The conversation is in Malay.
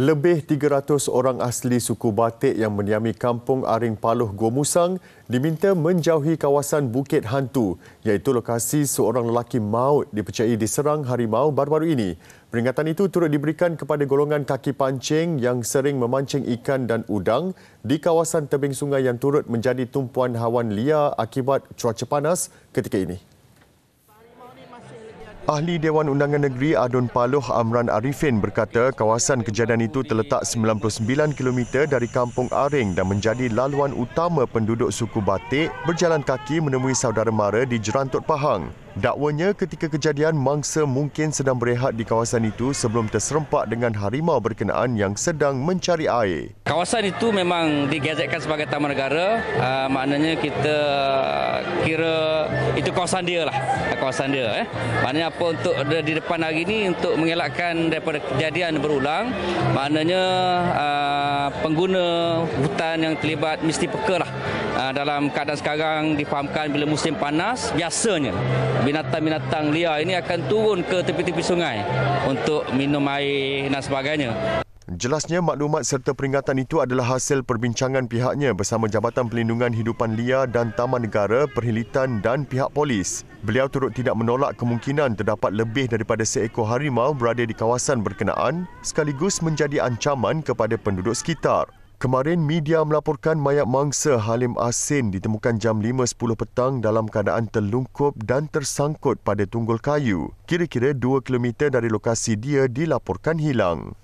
Lebih 300 orang asli suku Batik yang mendiami kampung Aring Paloh Gomusang diminta menjauhi kawasan Bukit Hantu iaitu lokasi seorang lelaki maut dipercayai diserang harimau baru-baru ini. Peringatan itu turut diberikan kepada golongan kaki pancing yang sering memancing ikan dan udang di kawasan tebing sungai yang turut menjadi tumpuan hawan liar akibat cuaca panas ketika ini. Ahli Dewan Undangan Negeri Adun Paloh Amran Arifin berkata kawasan kejadian itu terletak 99 km dari Kampung Aring dan menjadi laluan utama penduduk suku Batik berjalan kaki menemui saudara mara di Jerantut Pahang. Dakwanya ketika kejadian mangsa mungkin sedang berehat di kawasan itu sebelum terserempak dengan harimau berkenaan yang sedang mencari air. Kawasan itu memang digazetkan sebagai taman negara, uh, maknanya kita itu kawasan dia lah kawasan dia eh maknanya apa untuk di depan hari ini untuk mengelakkan daripada kejadian berulang maknanya aa, ah, pengguna hutan yang terlibat mesti peka lah aa, ah, dalam keadaan sekarang difahamkan bila musim panas biasanya binatang-binatang liar ini akan turun ke tepi-tepi sungai untuk minum air dan sebagainya Jelasnya maklumat serta peringatan itu adalah hasil perbincangan pihaknya bersama Jabatan Pelindungan Hidupan Lia dan Taman Negara, Perhilitan dan pihak polis. Beliau turut tidak menolak kemungkinan terdapat lebih daripada seekor harimau berada di kawasan berkenaan sekaligus menjadi ancaman kepada penduduk sekitar. Kemarin media melaporkan mayat mangsa Halim Asin ditemukan jam 5.10 petang dalam keadaan terlungkup dan tersangkut pada tunggul kayu. Kira-kira 2 km dari lokasi dia dilaporkan hilang.